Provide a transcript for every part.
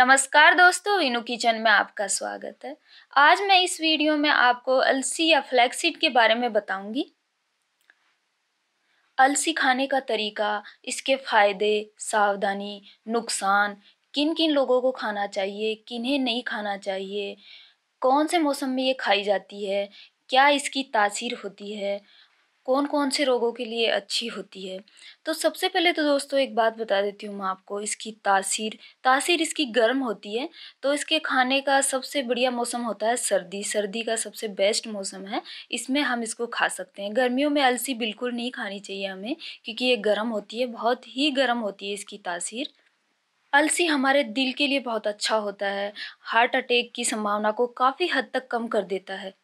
नमस्कार दोस्तों वीनू किचन में आपका स्वागत है आज मैं इस वीडियो में आपको अलसी या फ्लैक्सीड के बारे में बताऊंगी अलसी खाने का तरीका इसके फ़ायदे सावधानी नुकसान किन किन लोगों को खाना चाहिए किन्हें नहीं खाना चाहिए कौन से मौसम में ये खाई जाती है क्या इसकी तासीर होती है कौन कौन से रोगों के लिए अच्छी होती है तो सबसे पहले तो दोस्तों एक बात बता देती हूँ मैं आपको इसकी तासीर तासीर इसकी गर्म होती है तो इसके खाने का सबसे बढ़िया मौसम होता है सर्दी सर्दी का सबसे बेस्ट मौसम है इसमें हम इसको खा सकते हैं गर्मियों में अलसी बिल्कुल नहीं खानी चाहिए हमें क्योंकि ये गर्म होती है बहुत ही गर्म होती है इसकी तासीर अलसी हमारे दिल के लिए बहुत अच्छा होता है हार्ट अटैक की संभावना को काफ़ी हद तक कम कर देता है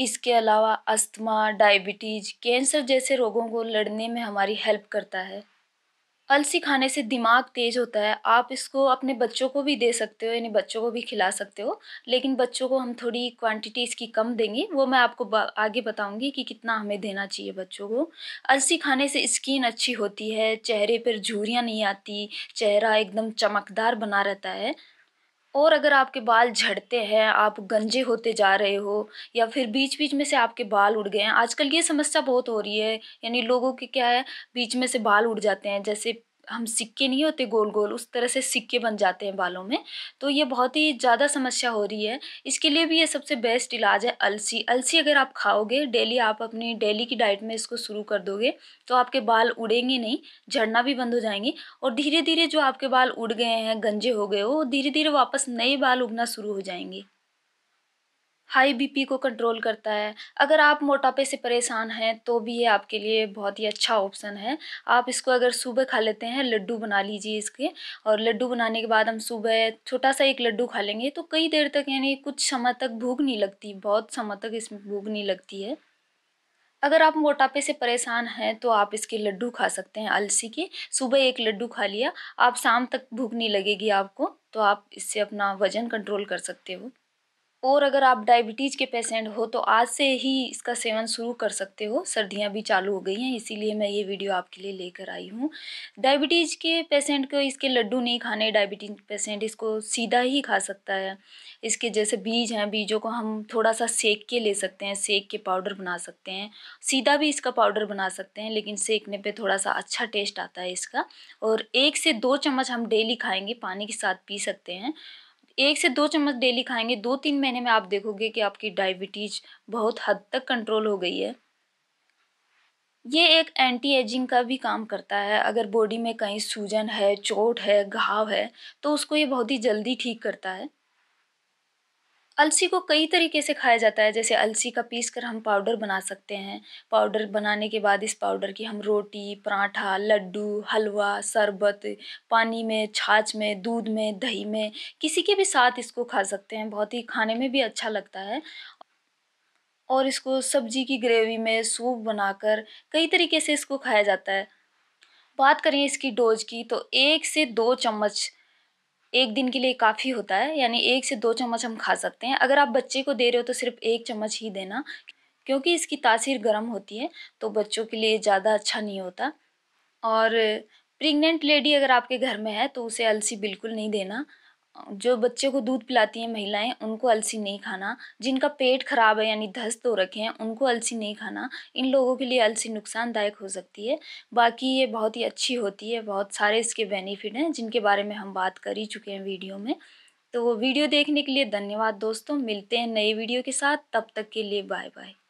इसके अलावा अस्थमा डायबिटीज कैंसर जैसे रोगों को लड़ने में हमारी हेल्प करता है अलसी खाने से दिमाग तेज होता है आप इसको अपने बच्चों को भी दे सकते हो यानी बच्चों को भी खिला सकते हो लेकिन बच्चों को हम थोड़ी क्वांटिटी इसकी कम देंगे वो मैं आपको आगे बताऊंगी कि कितना हमें देना चाहिए बच्चों को अलसी खाने से स्किन अच्छी होती है चेहरे पर झुरियाँ नहीं आती चेहरा एकदम चमकदार बना रहता है और अगर आपके बाल झड़ते हैं आप गंजे होते जा रहे हो या फिर बीच बीच में से आपके बाल उड़ गए हैं आजकल ये समस्या बहुत हो रही है यानी लोगों के क्या है बीच में से बाल उड़ जाते हैं जैसे हम सिक्के नहीं होते गोल गोल उस तरह से सिक्के बन जाते हैं बालों में तो ये बहुत ही ज़्यादा समस्या हो रही है इसके लिए भी ये सबसे बेस्ट इलाज है अलसी अलसी अगर आप खाओगे डेली आप अपनी डेली की डाइट में इसको शुरू कर दोगे तो आपके बाल उड़ेंगे नहीं झड़ना भी बंद हो जाएंगे और धीरे धीरे जो आपके बाल उड़ गए हैं गंजे हो गए हो धीरे धीरे वापस नए बाल उगना शुरू हो जाएंगे हाई बीपी को कंट्रोल करता है अगर आप मोटापे से परेशान हैं तो भी ये आपके लिए बहुत ही अच्छा ऑप्शन है आप इसको अगर सुबह खा लेते हैं लड्डू बना लीजिए इसके और लड्डू बनाने के बाद हम सुबह छोटा सा एक लड्डू खा लेंगे तो कई देर तक यानी कुछ समय तक भूख नहीं लगती बहुत समय तक इसमें भूख नहीं लगती है अगर आप मोटापे से परेशान हैं तो आप इसके लड्डू खा सकते हैं अलसी के सुबह एक लड्डू खा लिया आप शाम तक भूख नहीं लगेगी आपको तो आप इससे अपना वज़न कंट्रोल कर सकते हो और अगर आप डायबिटीज़ के पेशेंट हो तो आज से ही इसका सेवन शुरू कर सकते हो सर्दियां भी चालू हो गई हैं इसीलिए मैं ये वीडियो आपके लिए लेकर आई हूँ डायबिटीज़ के पेशेंट को इसके लड्डू नहीं खाने डायबिटीज पेशेंट इसको सीधा ही खा सकता है इसके जैसे बीज हैं बीजों को हम थोड़ा सा सेक के ले सकते हैं सेक के पाउडर बना सकते हैं सीधा भी इसका पाउडर बना सकते हैं लेकिन सेकने पर थोड़ा सा अच्छा टेस्ट आता है इसका और एक से दो चम्मच हम डेली खाएँगे पानी के साथ पी सकते हैं एक से दो चम्मच डेली खाएंगे दो तीन महीने में आप देखोगे कि आपकी डायबिटीज बहुत हद तक कंट्रोल हो गई है ये एक एंटी एजिंग का भी काम करता है अगर बॉडी में कहीं सूजन है चोट है घाव है तो उसको ये बहुत ही जल्दी ठीक करता है अलसी को कई तरीके से खाया जाता है जैसे अलसी का पीस कर हम पाउडर बना सकते हैं पाउडर बनाने के बाद इस पाउडर की हम रोटी पराठा लड्डू हलवा शरबत पानी में छाछ में दूध में दही में किसी के भी साथ इसको खा सकते हैं बहुत ही खाने में भी अच्छा लगता है और इसको सब्जी की ग्रेवी में सूप बनाकर कई तरीके से इसको खाया जाता है बात करें इसकी डोज की तो एक से दो चम्मच एक दिन के लिए काफ़ी होता है यानी एक से दो चम्मच हम खा सकते हैं अगर आप बच्चे को दे रहे हो तो सिर्फ एक चम्मच ही देना क्योंकि इसकी तासीर गर्म होती है तो बच्चों के लिए ज़्यादा अच्छा नहीं होता और प्रेग्नेंट लेडी अगर आपके घर में है तो उसे अलसी बिल्कुल नहीं देना जो बच्चे को दूध पिलाती हैं महिलाएं उनको अलसी नहीं खाना जिनका पेट खराब है यानी धस्त हो रखे हैं उनको अलसी नहीं खाना इन लोगों के लिए अलसी नुकसानदायक हो सकती है बाकी ये बहुत ही अच्छी होती है बहुत सारे इसके बेनिफिट हैं जिनके बारे में हम बात कर ही चुके हैं वीडियो में तो वीडियो देखने के लिए धन्यवाद दोस्तों मिलते हैं नए वीडियो के साथ तब तक के लिए बाय बाय